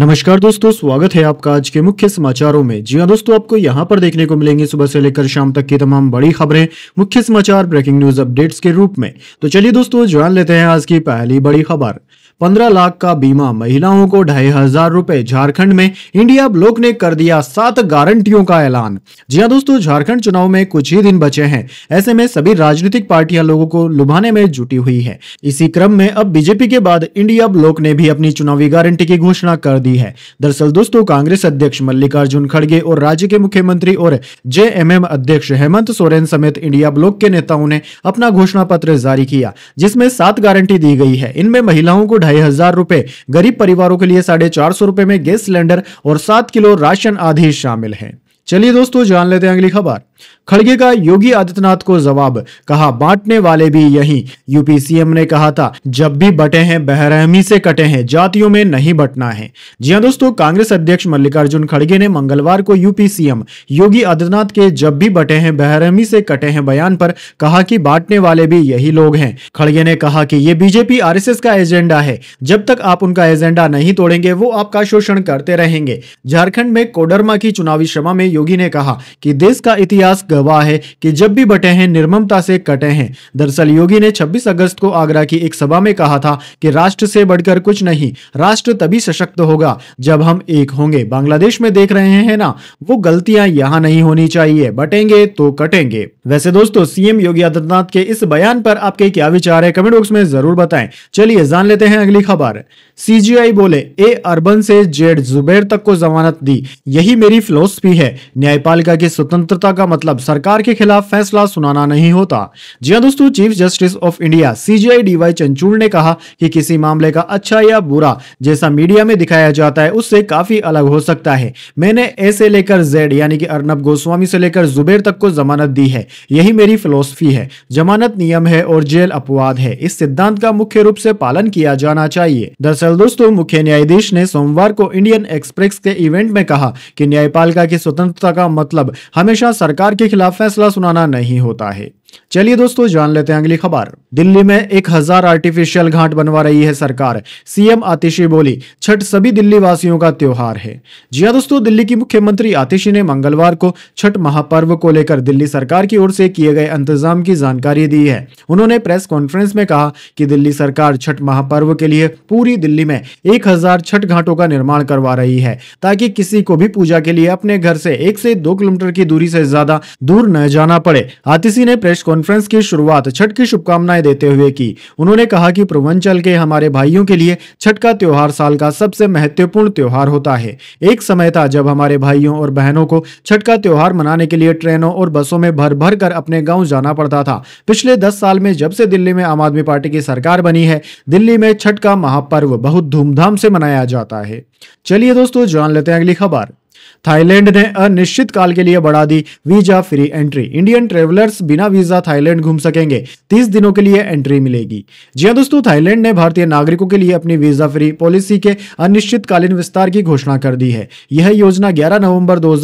नमस्कार दोस्तों स्वागत है आपका आज के मुख्य समाचारों में जी हाँ दोस्तों आपको यहाँ पर देखने को मिलेंगे सुबह से लेकर शाम तक की तमाम बड़ी खबरें मुख्य समाचार ब्रेकिंग न्यूज अपडेट्स के रूप में तो चलिए दोस्तों जान लेते हैं आज की पहली बड़ी खबर पंद्रह लाख का बीमा महिलाओं को ढाई हजार रूपए झारखंड में इंडिया ब्लॉक ने कर दिया सात गारंटियों का ऐलान जी हाँ दोस्तों झारखंड चुनाव में कुछ ही दिन बचे हैं ऐसे में सभी राजनीतिक पार्टियां लोगों को लुभाने में जुटी हुई है इसी क्रम में अब बीजेपी के बाद इंडिया ब्लॉक ने भी अपनी चुनावी गारंटी की घोषणा कर दी है दरअसल दोस्तों कांग्रेस अध्यक्ष मल्लिकार्जुन खड़गे और राज्य के मुख्यमंत्री और जे अध्यक्ष हेमंत सोरेन समेत इंडिया ब्लॉक के नेताओं ने अपना घोषणा पत्र जारी किया जिसमें सात गारंटी दी गई है इनमें महिलाओं को ढाई हजार रुपए गरीब परिवारों के लिए साढ़े चार सौ रुपए में गैस सिलेंडर और सात किलो राशन आदि शामिल है चलिए दोस्तों जान लेते हैं अगली खबर खड़गे का योगी आदित्यनाथ को जवाब कहा बांटने वाले भी यही यूपी सीएम ने कहा था जब भी बटे हैं बहरहमी से कटे हैं जातियों में नहीं बटना है जी हाँ दोस्तों कांग्रेस अध्यक्ष मल्लिकार्जुन खड़गे ने मंगलवार को यूपी सीएम योगी आदित्यनाथ के जब भी बटे हैं बहरहमी से कटे हैं बयान पर कहा कि बांटने वाले भी यही लोग हैं खड़गे ने कहा कि ये बीजेपी आरएसएस का एजेंडा है जब तक आप उनका एजेंडा नहीं तोड़ेंगे वो आपका शोषण करते रहेंगे झारखंड में कोडरमा की चुनावी क्षमा में योगी ने कहा कि देश का इतिहास इतिहास गवाह है कि जब भी बटे हैं निर्ममता से कटे हैं दरअसल योगी ने 26 अगस्त को आगरा की एक सभा में कहा था कि राष्ट्र से बढ़कर कुछ नहीं राष्ट्र तभी सशक्त होगा जब हम एक होंगे बांग्लादेश में देख रहे हैं ना वो गलतियां यहाँ नहीं होनी चाहिए बटेंगे तो कटेंगे वैसे दोस्तों सीएम योगी आदित्यनाथ के इस बयान पर आपके क्या विचार है कमेंट बॉक्स में जरूर बताएं चलिए जान लेते हैं अगली खबर सीजीआई बोले ए अर्बन से जेड जुबेर तक को जमानत दी यही मेरी फिलोसफी है न्यायपालिका की स्वतंत्रता का मतलब मतलब सरकार के खिलाफ फैसला सुनाना नहीं होता जी हाँ दोस्तों Chief Justice of India CJI DY Chandrachud ने कहा कि किसी मामले का अच्छा या बुरा जैसा मीडिया में दिखाया जाता है उससे काफी अलग हो सकता है मैंने ए से लेकर जेड यानी कि अर्नब गोस्वामी से लेकर जुबेर तक को जमानत दी है यही मेरी फिलोसफी है जमानत नियम है और जेल अपवाद है इस सिद्धांत का मुख्य रूप से पालन किया जाना चाहिए दरअसल दोस्तों मुख्य न्यायाधीश ने सोमवार को इंडियन एक्सप्रेस के इवेंट में कहा कि न्यायपालिका की स्वतंत्रता का मतलब हमेशा सरकार सरकार के खिलाफ फैसला सुनाना नहीं होता है चलिए दोस्तों जान लेते हैं अगली खबर दिल्ली में एक हजार आर्टिफिशियल घाट बनवा रही है सरकार सीएम आतिशी बोली छठ सभी दिल्ली वासियों का त्योहार है जी हाँ दोस्तों दिल्ली की मुख्यमंत्री आतिशी ने मंगलवार को छठ महापर्व को लेकर दिल्ली सरकार की ओर से किए गए इंतजाम की जानकारी दी है उन्होंने प्रेस कॉन्फ्रेंस में कहा की दिल्ली सरकार छठ महापर्व के लिए पूरी दिल्ली में एक छठ घाटों का निर्माण करवा रही है ताकि किसी को भी पूजा के लिए अपने घर से एक से दो किलोमीटर की दूरी से ज्यादा दूर न जाना पड़े आतिशी ने प्रेस कॉन्फ्रेंस कॉन्फ्रेंस की शुरुआत छठ की शुभकामनाएं देते हुए की उन्होंने कहा कि पूर्वांचल के हमारे भाइयों के लिए छठ का त्यौहार साल का सबसे महत्वपूर्ण त्यौहार होता है एक समय था जब हमारे भाइयों और बहनों को छठ का त्यौहार मनाने के लिए ट्रेनों और बसों में भर भर कर अपने गाँव जाना पड़ता था पिछले दस साल में जब से दिल्ली में आम आदमी पार्टी की सरकार बनी है दिल्ली में छठ का महापर्व बहुत धूमधाम से मनाया जाता है चलिए दोस्तों जान लेते हैं अगली खबर थाईलैंड ने अनिश्चित काल के लिए बढ़ा दी visa free entry Indian travellers बिना वीजा थाईलैंड घूम सकेंगे तीस दिनों के लिए एंट्री मिलेगी जी हाँ दोस्तों थाईलैंड ने भारतीय नागरिकों के लिए अपनी वीजा फ्री पॉलिसी के अनिश्चितकालीन विस्तार की घोषणा कर दी है यह योजना ग्यारह नवम्बर दो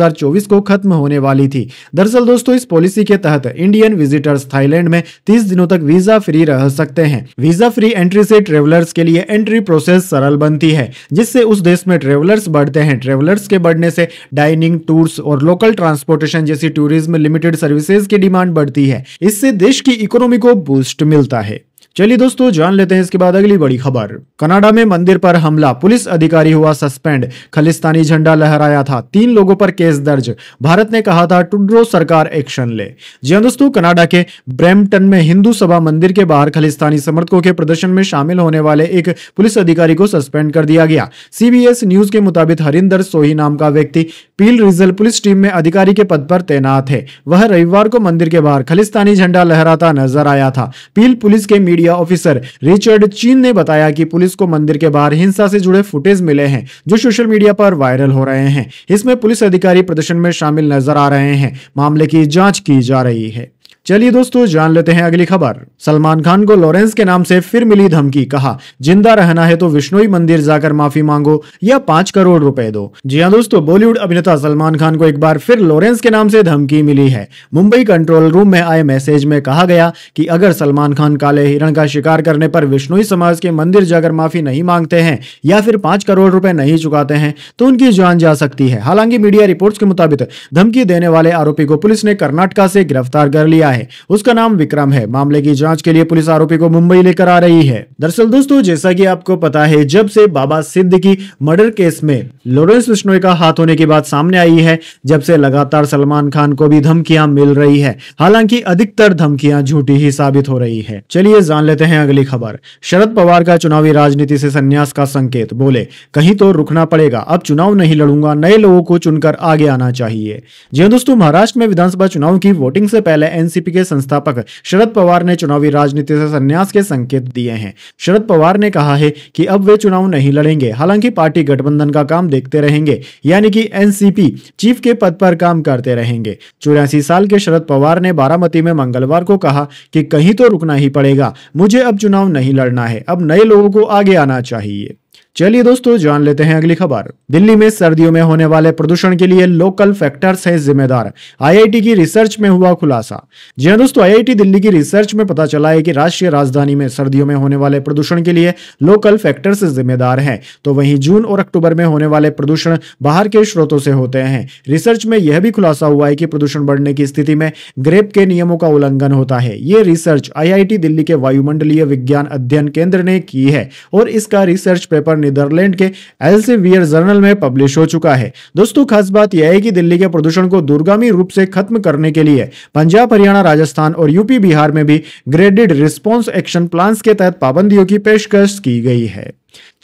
को खत्म होने वाली थी दरअसल दोस्तों इस पॉलिसी के तहत इंडियन विजिटर्स थाईलैंड में तीस दिनों तक वीजा फ्री रह सकते हैं वीजा फ्री एंट्री से ट्रेवलर्स के लिए एंट्री प्रोसेस सरल बनती है जिससे उस देश में ट्रेवलर्स बढ़ते हैं ट्रेवलर्स के बढ़ने से डाइनिंग टूर्स और लोकल ट्रांसपोर्टेशन जैसी टूरिज्म लिमिटेड सर्विसेज की डिमांड बढ़ती है इससे देश की इकोनॉमी को बूस्ट मिलता है चलिए दोस्तों जान लेते हैं इसके बाद अगली बड़ी खबर कनाडा में मंदिर पर हमला पुलिस अधिकारी हुआ सस्पेंड खालिस्तानी झंडा लहराया था तीन लोगों पर केस दर्ज भारत ने कहा था टुड्रो सरकार एक्शन ले जी हाँ दोस्तों कनाडा के ब्रैमटन में हिंदू सभा मंदिर के बाहर खालिस्तानी समर्थकों के प्रदर्शन में शामिल होने वाले एक पुलिस अधिकारी को सस्पेंड कर दिया गया सीबीएस न्यूज के मुताबिक हरिंदर सोही नाम का व्यक्ति पील रिजल पुलिस टीम में अधिकारी के पद पर तैनात है वह रविवार को मंदिर के बाहर खालिस्तानी झंडा लहराता नजर आया था पील पुलिस के मीडिया खुफिया ऑफिसर रिचर्ड चीन ने बताया कि पुलिस को मंदिर के बाहर हिंसा से जुड़े फुटेज मिले हैं जो सोशल मीडिया पर वायरल हो रहे हैं इसमें पुलिस अधिकारी प्रदर्शन में शामिल नजर आ रहे हैं मामले की जांच की जा रही है चलिए दोस्तों जान लेते हैं अगली खबर सलमान खान को लॉरेंस के नाम से फिर मिली धमकी कहा जिंदा रहना है तो विष्णुई मंदिर जाकर माफी मांगो या पांच करोड़ रुपए दो जी हाँ दोस्तों बॉलीवुड अभिनेता सलमान खान को एक बार फिर लॉरेंस के नाम से धमकी मिली है मुंबई कंट्रोल रूम में आए मैसेज में कहा गया कि अगर सलमान खान काले हिरण का शिकार करने पर विष्णुई समाज के मंदिर जाकर माफी नहीं मांगते हैं या फिर पांच करोड़ रुपए नहीं चुकाते हैं तो उनकी जान जा सकती है हालांकि मीडिया रिपोर्ट के मुताबिक धमकी देने वाले आरोपी को पुलिस ने कर्नाटका से गिरफ्तार कर लिया है है उसका नाम विक्रम है मामले की जाँच के लिए पुलिस आरोपी को मुंबई लेकर आ रही है दरअसल दोस्तों जैसा कि आपको पता है जब से बाबा सिद्ध की मर्डर केस में लोरेंस बिश्नोई का हाथ होने की बात सामने आई है जब से लगातार सलमान खान को भी धमकियां मिल रही है हालांकि अधिकतर धमकियां झूठी ही साबित हो रही है चलिए जान लेते हैं अगली खबर शरद पवार का चुनावी राजनीति से संन्यास का संकेत बोले कहीं तो रुकना पड़ेगा अब चुनाव नहीं लड़ूंगा नए लोगों को चुनकर आगे आना चाहिए जी हाँ दोस्तों महाराष्ट्र में विधानसभा चुनाव की वोटिंग से पहले एनसीपी बीजेपी के संस्थापक शरद पवार ने चुनावी राजनीति से संन्यास के संकेत दिए हैं शरद पवार ने कहा है कि अब वे चुनाव नहीं लड़ेंगे हालांकि पार्टी गठबंधन का काम देखते रहेंगे यानी कि एनसीपी चीफ के पद पर काम करते रहेंगे चौरासी साल के शरद पवार ने बारामती में मंगलवार को कहा कि कहीं तो रुकना ही पड़ेगा मुझे अब चुनाव नहीं लड़ना है अब नए लोगों को आगे आना चाहिए चलिए दोस्तों जान लेते हैं अगली खबर दिल्ली में सर्दियों में होने वाले प्रदूषण के लिए लोकल फैक्टर्स हैं जिम्मेदार आईआईटी की रिसर्च में हुआ खुलासा जी हाँ दोस्तों आईआईटी दिल्ली की रिसर्च में पता चला है कि राष्ट्रीय राजधानी में सर्दियों में होने वाले प्रदूषण के लिए लोकल फैक्टर्स जिम्मेदार हैं तो वहीं जून और अक्टूबर में होने वाले प्रदूषण बाहर के स्रोतों से होते हैं रिसर्च में यह भी खुलासा हुआ है कि प्रदूषण बढ़ने की स्थिति में ग्रेप के नियमों का उल्लंघन होता है ये रिसर्च आई दिल्ली के वायुमंडलीय विज्ञान अध्ययन केंद्र ने की है और इसका रिसर्च पेपर पेपर नीदरलैंड के एल्सेवियर जर्नल में पब्लिश हो चुका है दोस्तों खास बात यह है कि दिल्ली के प्रदूषण को दूरगामी रूप से खत्म करने के लिए पंजाब हरियाणा राजस्थान और यूपी बिहार में भी ग्रेडेड रिस्पॉन्स एक्शन प्लान के तहत पाबंदियों की पेशकश की गई है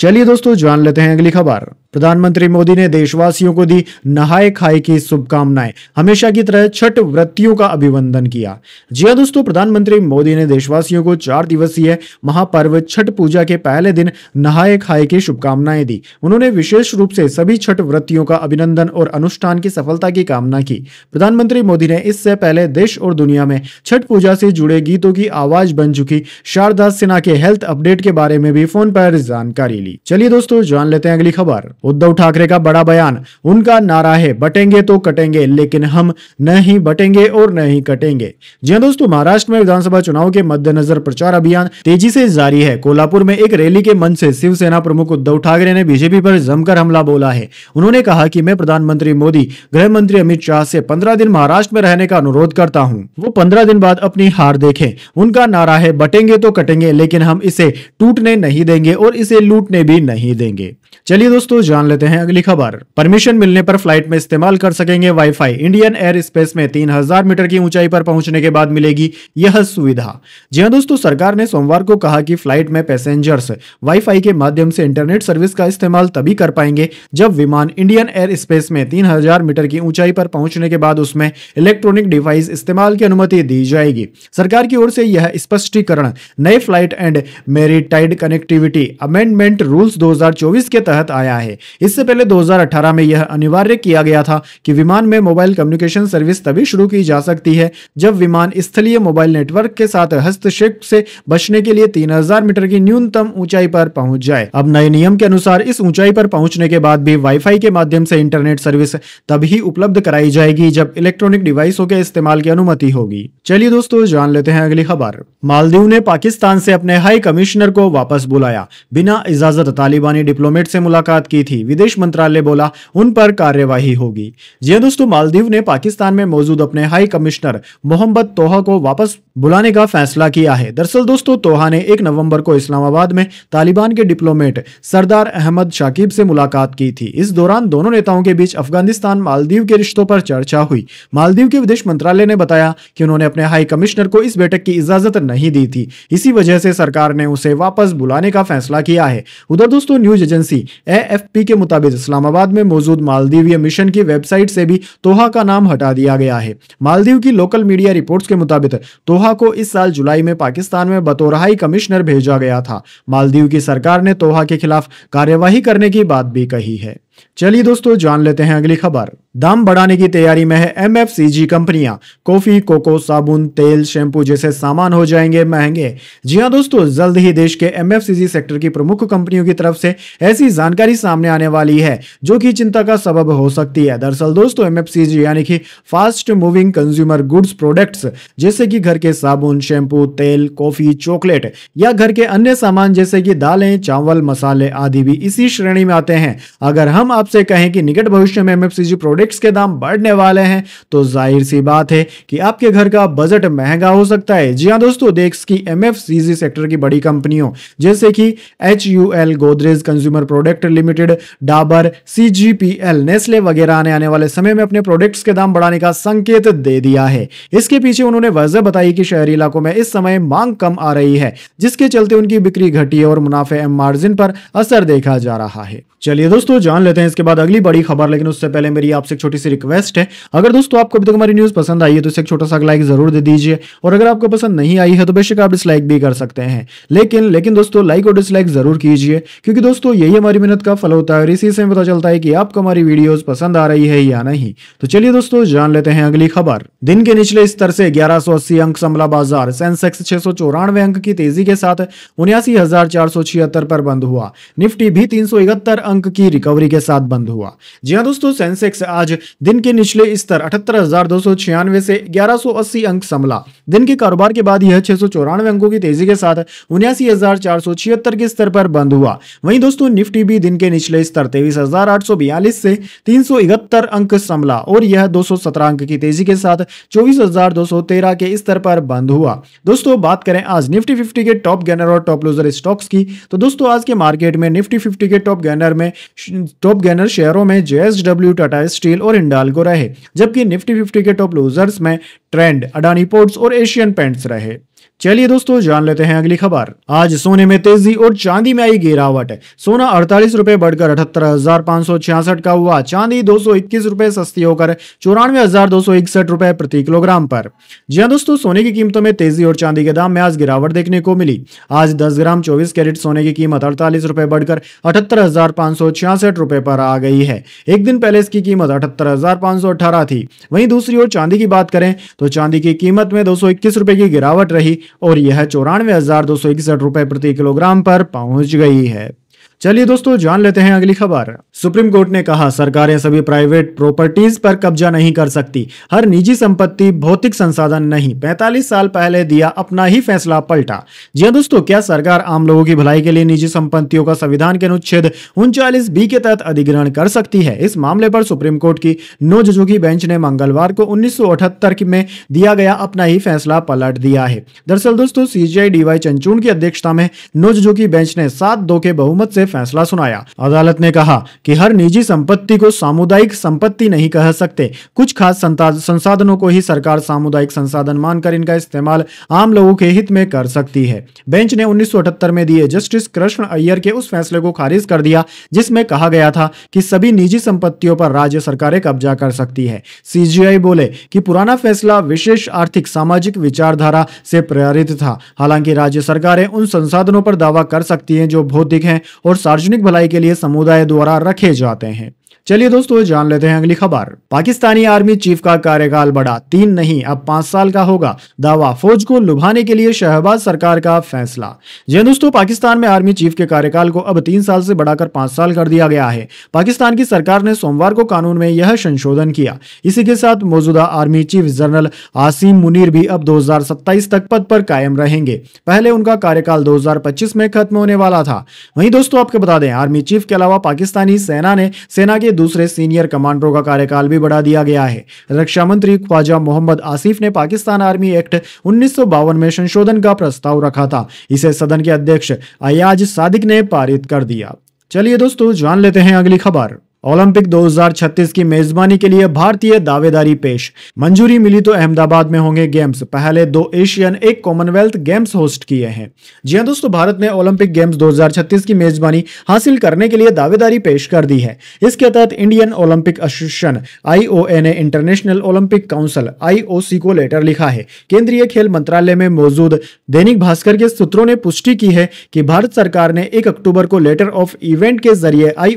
चलिए दोस्तों जान लेते हैं अगली खबर प्रधानमंत्री मोदी ने देशवासियों को दी नहाए खाए की शुभकामनाएं हमेशा की तरह छठ व्रतियों का अभिवंदन किया जी हाँ दोस्तों प्रधानमंत्री मोदी ने देशवासियों को चार दिवसीय महापर्व छठ पूजा के पहले दिन नहाए खाए की शुभकामनाएं दी उन्होंने विशेष रूप से सभी छठ व्रतियों का अभिनंदन और अनुष्ठान की सफलता की कामना की प्रधानमंत्री मोदी ने इससे पहले देश और दुनिया में छठ पूजा से जुड़े गीतों की आवाज बन चुकी शारदा सिन्हा के हेल्थ अपडेट के बारे में भी फोन पर जानकारी मिली चलिए दोस्तों जान लेते हैं अगली खबर उद्धव ठाकरे का बड़ा बयान उनका नारा है बटेंगे तो कटेंगे लेकिन हम न ही बटेंगे और न ही कटेंगे जी हाँ दोस्तों महाराष्ट्र में विधानसभा चुनाव के मद्देनजर प्रचार अभियान तेजी से जारी है कोल्हापुर में एक रैली के मंच से शिवसेना प्रमुख उद्धव ठाकरे ने बीजेपी पर जमकर हमला बोला है उन्होंने कहा कि मैं प्रधानमंत्री मोदी गृह मंत्री अमित शाह से पंद्रह दिन महाराष्ट्र में रहने का अनुरोध करता हूँ वो पंद्रह दिन बाद अपनी हार देखे उनका नारा है बटेंगे तो कटेंगे लेकिन हम इसे टूटने नहीं देंगे और इसे लूटने छूटने भी नहीं देंगे चलिए दोस्तों जान लेते हैं अगली खबर परमिशन मिलने पर फ्लाइट में इस्तेमाल कर सकेंगे वाईफाई इंडियन एयर स्पेस में 3000 मीटर की ऊंचाई पर पहुंचने के बाद मिलेगी यह सुविधा जी हाँ दोस्तों सरकार ने सोमवार को कहा कि फ्लाइट में पैसेंजर्स वाईफाई के माध्यम से इंटरनेट सर्विस का इस्तेमाल तभी कर पाएंगे जब विमान इंडियन एयर स्पेस में तीन मीटर की ऊंचाई पर पहुंचने के बाद उसमें इलेक्ट्रॉनिक डिवाइस इस्तेमाल की अनुमति दी जाएगी सरकार की ओर से यह स्पष्टीकरण नए flight and maritime connectivity amendment rules 2024 के तहत आया है इससे पहले 2018 में यह अनिवार्य किया गया था कि विमान में मोबाइल कम्युनिकेशन सर्विस तभी शुरू की जा सकती है जब विमान स्थलीय मोबाइल नेटवर्क के साथ हस्तक्षेप से बचने के लिए 3000 मीटर की न्यूनतम ऊंचाई पर पहुंच जाए अब नए नियम के अनुसार इस ऊंचाई पर पहुंचने के बाद भी वाईफाई के माध्यम से इंटरनेट सर्विस तभी उपलब्ध कराई जाएगी जब इलेक्ट्रॉनिक डिवाइसों के इस्तेमाल की अनुमति होगी चलिए दोस्तों जान लेते हैं अगली खबर मालदीव ने पाकिस्तान से अपने हाई कमिश्नर को वापस बुलाया बिना इजाजत तालिबानी डिप्लोमेट से मुलाकात की थी विदेश मंत्रालय बोला उन पर कार्यवाही होगी जी दोस्तों मालदीव ने पाकिस्तान में मौजूद अपने हाई कमिश्नर मोहम्मद तोहा को वापस बुलाने का फैसला किया है दरअसल दोस्तों तोहा ने एक नवम्बर को इस्लामाबाद में तालिबान के डिप्लोमेट सरदार अहमद शाकिब से मुलाकात की थी इस दौरान दोनों नेताओं के बीच अफगानिस्तान मालदीव के रिश्तों पर चर्चा हुई मालदीव के विदेश मंत्रालय ने बताया कि उन्होंने अपने हाई कमिश्नर को इस बैठक की इजाजत नहीं दी थी इसी वजह से सरकार ने उसे वापस बुलाने का फैसला किया है उधर दोस्तों न्यूज एजेंसी एएफपी के मुताबिक इस्लामाबाद में मौजूद मालदीवीय मिशन की वेबसाइट से भी तोहा का नाम हटा दिया गया है मालदीव की लोकल मीडिया रिपोर्ट के मुताबिक तोहा को इस साल जुलाई में पाकिस्तान में बतौर कमिश्नर भेजा गया था मालदीव की सरकार ने तोहा के खिलाफ कार्यवाही करने की बात भी कही है चलिए दोस्तों जान लेते हैं अगली खबर दाम बढ़ाने की तैयारी में है एमएफसीजी कंपनियां कॉफी कोको साबुन तेल शैम्पू जैसे सामान हो जाएंगे महंगे जी हां दोस्तों जल्द ही देश के एमएफसीजी सेक्टर की प्रमुख कंपनियों की तरफ से ऐसी जानकारी सामने आने वाली है जो कि चिंता का सबब हो सकती है दरअसल दोस्तों जी यानी कि fast moving consumer goods products जैसे कि घर के साबुन शैम्पू तेल कॉफी चॉकलेट या घर के अन्य सामान जैसे कि दालें चावल मसाले आदि भी इसी श्रेणी में आते हैं अगर हम आपसे कहें कि निकट भविष्य में एमएफसीजी प्रोडक्ट्स के दाम बढ़ने वाले हैं तो जाहिर सी बात है कि आपके घर का बजट महंगा हो सकता है जी हाँ दोस्तों देश की एमएफसीजी सेक्टर की बड़ी कंपनियों जैसे कि H Godrej consumer product limited Dabur CGPL Nestle वगैरह ने आने वाले समय में अपने प्रोडक्ट्स के दाम बढ़ाने का संकेत दे दिया है इसके पीछे उन्होंने वजह बताई कि शहरी इलाकों में इस समय मांग कम आ रही है जिसके चलते उनकी बिक्री घटी है और मुनाफे एम मार्जिन पर असर देखा जा रहा है चलिए दोस्तों जान लेते हैं इसके बाद अगली बड़ी खबर लेकिन उससे पहले मेरी आपसे एक छोटी सी रिक्वेस्ट है अगर दोस्तों आपको अभी तक हमारी न्यूज़ पसंद आई है तो इसे एक छोटा सा लाइक जरूर दे दीजिए और अगर आपको पसंद नहीं आई है तो बेशक आप डिसलाइक भी कर सकते हैं लेकिन लेकिन दोस्तों लाइक और डिसलाइक जरूर कीजिए क्योंकि दोस्तों यही हमारी मेहनत का फल होता है और इसी से पता चलता है कि आपको हमारी वीडियो पसंद आ रही है या नहीं तो चलिए दोस्तों जान लेते हैं अगली खबर दिन के निचले स्तर से ग्यारह अंक समला बाजार सेंसेक्स छह अंक की तेजी के साथ उन्यासी पर बंद हुआ निफ्टी भी तीन अंक की रिकवरी के साथ बंद हुआ जी हाँ दोस्तों सेंसेक्स आज दिन के निचले स्तर अठहत्तर से 1180 अंक संभला दिन के कारोबार के बाद यह छह अंकों की तेजी के साथ उन्यासी के स्तर पर बंद हुआ वहीं दोस्तों निफ्टी भी दिन के निचले स्तर तेईस से तीन अंक संभला और यह दो अंक की तेजी के साथ चौबीस के स्तर पर बंद हुआ दोस्तों बात करें आज निफ्टी फिफ्टी के टॉप गेनर और टॉप लूजर स्टॉक्स की तो दोस्तों आज के मार्केट में निफ्टी फिफ्टी के टॉप गेनर में टॉप गेनर गेनर शेयरों में जेएसडब्ल्यू टाटा स्टील और इंडालगो रहे जबकि निफ्टी फिफ्टी के टॉप लूजर्स में ट्रेंड अडानी पोर्ट्स और एशियन पेंट्स रहे चलिए दोस्तों जान लेते हैं अगली खबर आज सोने में तेजी और चांदी में आई गिरावट सोना अड़तालीस रूपए बढ़कर अठहत्तर हजार पाँच सौ छियासठ का हुआ चांदी दो सौ इक्कीस रूपए सस्ती होकर चौरानवे हजार दो सौ इकसठ रूपए प्रति किलोग्राम पर जी हाँ दोस्तों सोने की कीमतों में तेजी और चांदी के दाम में आज गिरावट देखने को मिली आज दस ग्राम चौबीस कैरेट सोने की कीमत अड़तालीस रूपए बढ़कर अठहत्तर हजार पाँच सौ छियासठ रूपए पर आ गई है एक दिन पहले इसकी कीमत अठहत्तर हजार पाँच सौ अठारह थी वहीं दूसरी ओर चांदी की बात करें तो चांदी की कीमत में दो सौ इक्कीस रूपए की गिरावट रही और यह चौरानवे हज़ार दो सौ इकसठ रुपए प्रति किलोग्राम पर पहुंच गई है चलिए दोस्तों जान लेते हैं अगली खबर सुप्रीम कोर्ट ने कहा सरकारें सभी प्राइवेट प्रॉपर्टीज पर कब्जा नहीं कर सकती हर निजी संपत्ति भौतिक संसाधन नहीं 45 साल पहले दिया अपना ही फैसला पलटा जी हाँ दोस्तों क्या सरकार आम लोगों की भलाई के लिए निजी संपत्तियों का संविधान के अनुच्छेद उनचालीस बी के तहत अधिग्रहण कर सकती है इस मामले पर सुप्रीम कोर्ट की नो की बेंच ने मंगलवार को उन्नीस में दिया गया अपना ही फैसला पलट दिया है दरअसल दोस्तों सीजीआई डीवाई चंचून की अध्यक्षता में नो की बेंच ने सात दो के बहुमत से फैसला सुनाया अदालत ने कहा कि हर निजी संपत्ति को सामुदायिक संपत्ति नहीं कह सकते कुछ खास संसाधनों को ही सरकार सामुदायिक संसाधन मानकर इनका इस्तेमाल आम लोगों के हित में कर सकती है बेंच ने उन्नीस में दिए जस्टिस कृष्ण अय्यर के उस फैसले को खारिज कर दिया जिसमें कहा गया था कि सभी निजी संपत्तियों पर राज्य सरकारें कब्जा कर सकती है सीजीआई बोले कि पुराना फैसला विशेष आर्थिक सामाजिक विचारधारा से प्रेरित था हालांकि राज्य सरकारें उन संसाधनों पर दावा कर सकती हैं जो भौतिक हैं और और सार्वजनिक भलाई के लिए समुदाय द्वारा रखे जाते हैं चलिए दोस्तों जान लेते हैं अगली खबर पाकिस्तानी आर्मी चीफ का कार्यकाल बढ़ा तीन नहीं अब पांच साल का होगा दावा फौज को लुभाने के लिए शहबाज सरकार का फैसला जी दोस्तों पाकिस्तान में आर्मी चीफ के कार्यकाल को अब तीन साल से बढ़ाकर पांच साल कर दिया गया है पाकिस्तान की सरकार ने सोमवार को कानून में यह संशोधन किया इसी के साथ मौजूदा army chief general Asim Munir भी अब दो तक पद पर कायम रहेंगे पहले उनका कार्यकाल दो में खत्म होने वाला था वही दोस्तों आपको बता दें आर्मी चीफ के अलावा पाकिस्तानी सेना ने सेना के दूसरे सीनियर कमांडरों का कार्यकाल भी बढ़ा दिया गया है रक्षा मंत्री ख्वाजा मोहम्मद आसिफ ने पाकिस्तान आर्मी एक्ट उन्नीस में संशोधन का प्रस्ताव रखा था इसे सदन के अध्यक्ष अयाज सादिक ने पारित कर दिया चलिए दोस्तों जान लेते हैं अगली खबर ओलंपिक 2036 की मेजबानी के लिए भारतीय दावेदारी पेश मंजूरी मिली तो अहमदाबाद में होंगे गेम्स पहले दो एशियन एक कॉमनवेल्थ गेम्स होस्ट किए हैं जी हाँ दोस्तों भारत ने ओलंपिक गेम्स 2036 की मेजबानी हासिल करने के लिए दावेदारी पेश कर दी है इसके तहत इंडियन ओलंपिक एसोसिएशन आईओएनए इंटरनेशनल ओलंपिक काउंसिल आई को लेटर लिखा है केंद्रीय खेल मंत्रालय में मौजूद दैनिक भास्कर के सूत्रों ने पुष्टि की है की भारत सरकार ने एक अक्टूबर को लेटर ऑफ इवेंट के जरिए आई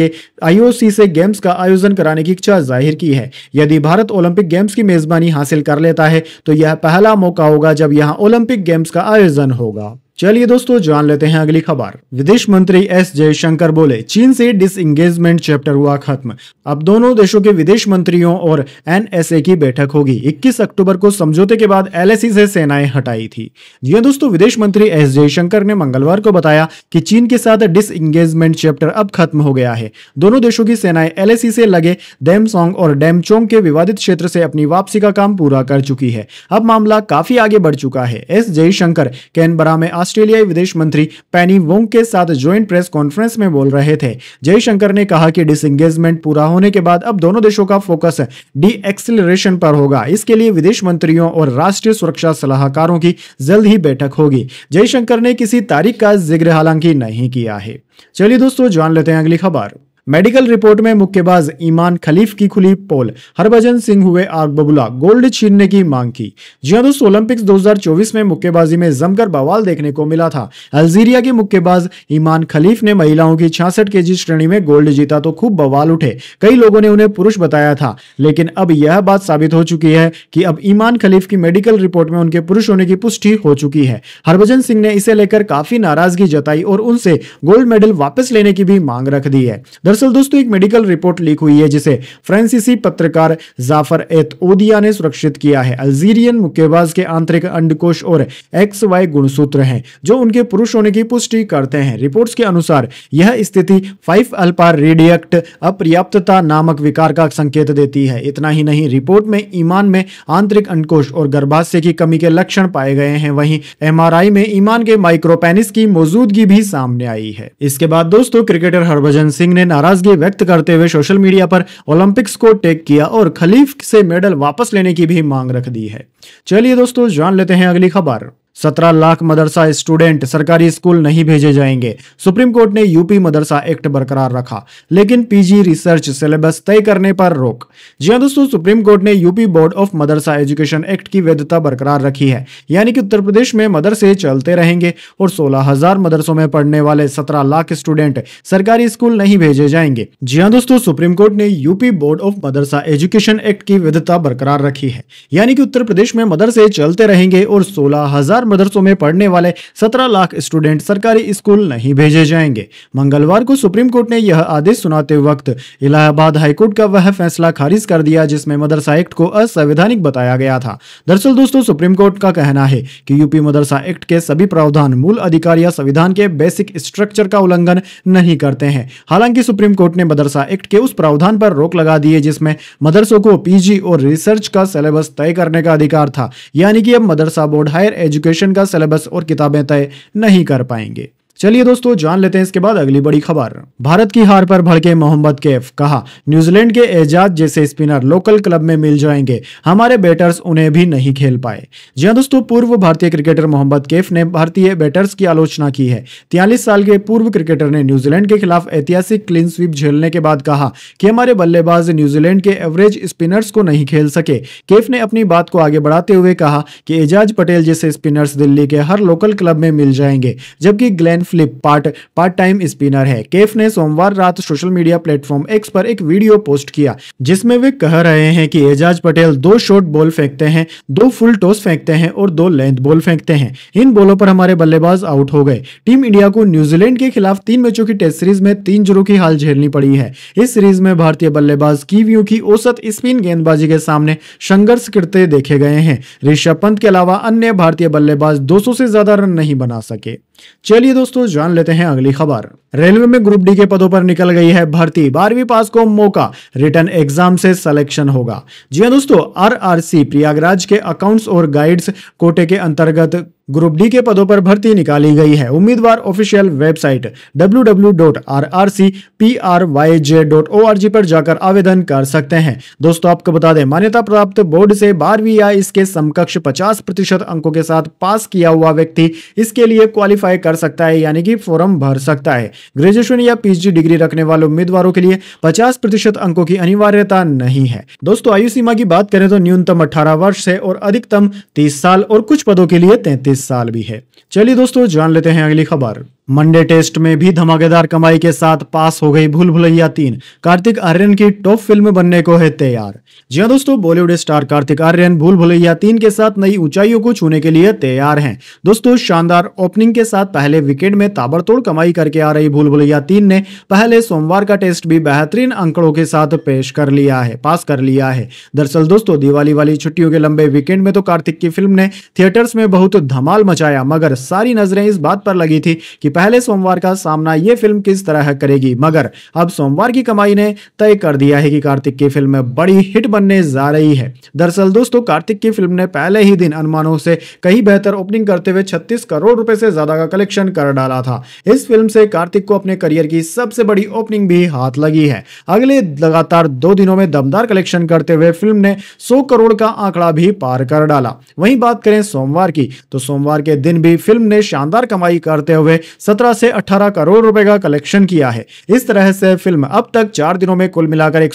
के आईओ सी से गेम्स का आयोजन कराने की इच्छा जाहिर की है यदि भारत ओलंपिक गेम्स की मेजबानी हासिल कर लेता है तो यह पहला मौका होगा जब यहाँ ओलंपिक गेम्स का आयोजन होगा चलिए दोस्तों जान लेते हैं अगली खबर विदेश मंत्री एस जयशंकर बोले चीन से डिसंगेजमेंट चैप्टर हुआ खत्म अब दोनों देशों के विदेश मंत्रियों और एनएसए की बैठक होगी 21 अक्टूबर को समझौते के बाद एलएसी e से सेनाएं हटाई थी जी हाँ दोस्तों विदेश मंत्री एस जयशंकर ने मंगलवार को बताया कि चीन के साथ डिसंगेजमेंट चैप्टर अब खत्म हो गया है दोनों देशों की सेनाएं एल e से लगे डेमसोंग और डेमचोंग के विवादित क्षेत्र से अपनी वापसी का काम पूरा कर चुकी है अब मामला काफी आगे बढ़ चुका है एस जयशंकर कैनबरा में ऑस्ट्रेलियाई विदेश मंत्री पैनी वोंग के साथ ज्वाइंट प्रेस कॉन्फ्रेंस में बोल रहे थे जयशंकर ने कहा कि डिसंगेजमेंट पूरा होने के बाद अब दोनों देशों का फोकस डी एक्सिलेशन पर होगा इसके लिए विदेश मंत्रियों और राष्ट्रीय सुरक्षा सलाहकारों की जल्द ही बैठक होगी जयशंकर ने किसी तारीख का जिक्र हालांकि नहीं किया है चलिए दोस्तों जान लेते हैं अगली खबर मेडिकल रिपोर्ट में मुक्केबाज ईमान खलीफ की खुली पोल हरभजन सिंह हुए आग बबुला गोल्ड छीनने की मांग की जी हाँ दोस्तों ओलंपिक्स 2024 में मुक्केबाजी में जमकर बवाल देखने को मिला था अल्जीरिया के मुक्केबाज ईमान खलीफ ने महिलाओं की छियासठ के श्रेणी में गोल्ड जीता तो खूब बवाल उठे कई लोगों ने उन्हें पुरुष बताया था लेकिन अब यह बात साबित हो चुकी है कि अब ईमान खलीफ की मेडिकल रिपोर्ट में उनके पुरुष होने की पुष्टि हो चुकी है हरभजन सिंह ने इसे लेकर काफी नाराजगी जताई और उनसे गोल्ड मेडल वापस लेने की भी मांग रख दी है दरअसल दोस्तों एक मेडिकल रिपोर्ट लीक हुई है जिसे फ्रांसीसी पत्रकार जाफर एत ओदिया ने सुरक्षित किया है अल्जीरियन मुक्केबाज के आंतरिक अंडकोश और एक्स वाई गुणसूत्र हैं जो उनके पुरुष होने की पुष्टि करते हैं रिपोर्ट्स के अनुसार यह स्थिति फाइव अल्पा रेडियक्ट अपर्याप्तता नामक विकार का संकेत देती है इतना ही नहीं रिपोर्ट में ईमान में आंतरिक अंडकोश और गर्भाशय की कमी के लक्षण पाए गए हैं वहीं एमआरआई में ईमान के माइक्रोपेनिस की मौजूदगी भी सामने आई है इसके बाद दोस्तों क्रिकेटर हरभजन सिंह ने नारा नाराजगी व्यक्त करते हुए सोशल मीडिया पर ओलंपिक्स को टेक किया और खलीफ से मेडल वापस लेने की भी मांग रख दी है चलिए दोस्तों जान लेते हैं अगली खबर सत्रह लाख मदरसा स्टूडेंट सरकारी स्कूल नहीं भेजे जाएंगे सुप्रीम कोर्ट ने यूपी मदरसा एक्ट बरकरार रखा लेकिन पीजी रिसर्च सिलेबस तय करने पर रोक जी हाँ दोस्तों सुप्रीम कोर्ट ने UP board of Madrasa education act की वैधता बरकरार रखी है यानी कि उत्तर प्रदेश में मदरसे चलते रहेंगे और सोलह हजार मदरसों में पढ़ने वाले सत्रह लाख स्टूडेंट सरकारी स्कूल नहीं भेजे जाएंगे जी हाँ दोस्तों सुप्रीम कोर्ट ने UP board of Madrasa education act की वैधता बरकरार रखी है यानी कि उत्तर प्रदेश में मदरसे चलते रहेंगे और सोलह हजार मदरसों में पढ़ने वाले सत्रह लाख स्टूडेंट सरकारी स्कूल नहीं भेजे जाएंगे मंगलवार को सुप्रीम कोर्ट ने यह आदेश सुनाते वक्त इलाहाबाद हाईकोर्ट का वह फैसला खारिज कर दिया जिसमें मदरसा एक्ट को असंवैधानिक बताया गया था दरअसल दोस्तों सुप्रीम कोर्ट का कहना है कि यूपी मदरसा एक्ट के सभी प्रावधान मूल अधिकार या संविधान के बेसिक स्ट्रक्चर का उल्लंघन नहीं करते हैं हालांकि सुप्रीम कोर्ट ने मदरसा एक्ट के उस प्रावधान पर रोक लगा दी है जिसमें मदरसों को पीजी और रिसर्च का सिलेबस तय करने का अधिकार था यानी कि अब madrasa board higher education graduation का सिलेबस और किताबें तय नहीं कर पाएंगे चलिए दोस्तों जान लेते हैं इसके बाद अगली बड़ी खबर भारत की हार पर भड़के मोहम्मद कैफ कहा न्यूजीलैंड के एजाज जैसे स्पिनर लोकल क्लब में मिल जाएंगे हमारे बैटर्स उन्हें भी नहीं खेल पाए जी हाँ दोस्तों पूर्व भारतीय क्रिकेटर मोहम्मद कैफ ने भारतीय बैटर्स की आलोचना की है तयलीस साल के पूर्व क्रिकेटर ने न्यूजीलैंड के खिलाफ ऐतिहासिक क्लीन स्वीप झेलने के बाद कहा कि हमारे बल्लेबाज न्यूजीलैंड के एवरेज स्पिनर्स को नहीं खेल सके केफ ने अपनी बात को आगे बढ़ाते हुए कहा कि एजाज पटेल जैसे स्पिनर्स दिल्ली के हर लोकल क्लब में मिल जाएंगे जबकि Glenn Phillips part part time spinner है केफ ने सोमवार रात सोशल मीडिया प्लेटफॉर्म एक्स पर एक वीडियो पोस्ट किया जिसमें वे कह रहे हैं कि एजाज पटेल दो शॉर्ट बॉल फेंकते हैं दो फुल टॉस फेंकते हैं और दो लेंथ बॉल फेंकते हैं इन बॉलों पर हमारे बल्लेबाज आउट हो गए टीम इंडिया को न्यूजीलैंड के खिलाफ तीन मैचों की टेस्ट सीरीज में तीन जीरो की हाल झेलनी पड़ी है इस सीरीज में भारतीय बल्लेबाज कीवियों की औसत स्पिन गेंदबाजी के सामने संघर्ष करते देखे गए हैं ऋषभ पंत के अलावा अन्य भारतीय बल्लेबाज 200 से ज्यादा रन नहीं बना सके चलिए दोस्तों जान लेते हैं अगली खबर रेलवे में ग्रुप डी के पदों पर निकल गई है भर्ती बारहवीं पास को मौका रिटर्न एग्जाम से सिलेक्शन होगा जी हाँ दोस्तों आरआरसी प्रयागराज के अकाउंट्स और गाइड्स कोटे के अंतर्गत ग्रुप डी के पदों पर भर्ती निकाली गई है उम्मीदवार ऑफिशियल वेबसाइट www.rrcpryj.org पर जाकर आवेदन कर सकते हैं दोस्तों आपको बता दें मान्यता प्राप्त बोर्ड से बारहवीं या इसके समकक्ष 50 प्रतिशत अंकों के साथ पास किया हुआ व्यक्ति इसके लिए क्वालिफाई कर सकता है यानी कि फॉर्म भर सकता है ग्रेजुएशन या पीएचडी डिग्री रखने वाले उम्मीदवारों के लिए 50 प्रतिशत अंकों की अनिवार्यता नहीं है दोस्तों आयु सीमा की बात करें तो न्यूनतम 18 वर्ष है और अधिकतम 30 साल और कुछ पदों के लिए 33 साल भी है चलिए दोस्तों जान लेते हैं अगली खबर मंडे टेस्ट में भी धमाकेदार कमाई के साथ पास हो गई भूल भुलैया तीन कार्तिक आर्यन की टॉप फिल्म बनने को है तैयार जी हाँ दोस्तों बॉलीवुड स्टार कार्तिक आर्यन भूल भुलैया तीन के साथ नई ऊंचाइयों को छूने के लिए तैयार हैं दोस्तों शानदार ओपनिंग के साथ पहले विकेट में ताबड़तोड़ कमाई करके आ रही भूल भुलैया तीन ने पहले सोमवार का टेस्ट भी बेहतरीन अंकड़ों के साथ पेश कर लिया है पास कर लिया है दरअसल दोस्तों दिवाली वाली छुट्टियों के लंबे वीकेंड में तो कार्तिक की फिल्म ने थिएटर्स में बहुत धमाल मचाया मगर सारी नजरें इस बात पर लगी थी कि पहले सोमवार का सामना ये फिल्म किस तरह करेगी मगर अब सोमवार की कमाई ने तय कर दिया है कि कार्तिक की फिल्म बड़ी हिट बनने जा रही है दरअसल दोस्तों कार्तिक की फिल्म ने पहले ही दिन अनुमानों से कहीं बेहतर ओपनिंग करते हुए छत्तीस करोड़ रुपए से ज्यादा का कलेक्शन कर डाला था इस फिल्म से कार्तिक को अपने करियर की सबसे बड़ी ओपनिंग भी हाथ लगी है अगले लगातार दो दिनों में दमदार कलेक्शन करते हुए फिल्म ने सौ करोड़ का आंकड़ा भी पार कर डाला वहीं बात करें सोमवार की तो सोमवार के दिन भी फिल्म ने शानदार कमाई करते हुए सत्रह से अठारह करोड़ रुपए का कलेक्शन किया है इस तरह से फिल्म अब तक चार दिनों में कुल मिलाकर एक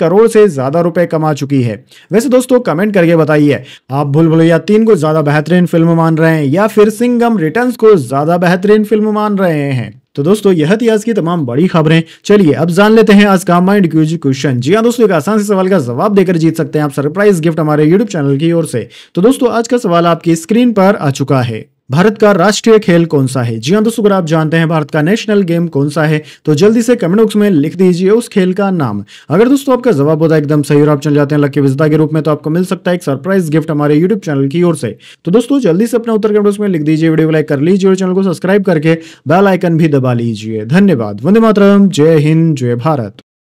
करोड़ से ज्यादा रुपए कमा चुकी है वैसे दोस्तों कमेंट करके बताइए आप भूल भुलैया तीन को ज्यादा बेहतरीन फिल्म मान रहे हैं या फिर सिंगम रिटर्न को ज्यादा बेहतरीन फिल्म मान रहे हैं तो दोस्तों यह थी आज की तमाम बड़ी खबरें चलिए अब जान लेते हैं आज का माइंड क्यूज क्वेश्चन जी हाँ दोस्तों एक आसान से सवाल का जवाब देकर जीत सकते हैं आप सरप्राइज गिफ्ट हमारे यूट्यूब चैनल की ओर से तो दोस्तों आज का सवाल आपकी स्क्रीन पर आ चुका है भारत का राष्ट्रीय खेल कौन सा है जी हाँ दोस्तों अगर आप जानते हैं भारत का नेशनल गेम कौन सा है तो जल्दी से कमेंट बॉक्स में लिख दीजिए उस खेल का नाम अगर दोस्तों आपका जवाब होता है एकदम सही और आप चल जाते हैं लकी विजता के रूप में तो आपको मिल सकता है एक सरप्राइज गिफ्ट हमारे यूट्यूब चैनल की ओर से तो दोस्तों जल्दी से अपना उत्तर कमेंट बॉक्स में लिख दीजिए वीडियो लाइक कर लीजिए और चैनल को सब्सक्राइब करके बेल आइकन भी दबा लीजिए धन्यवाद वंदे मातरम जय हिंद जय भारत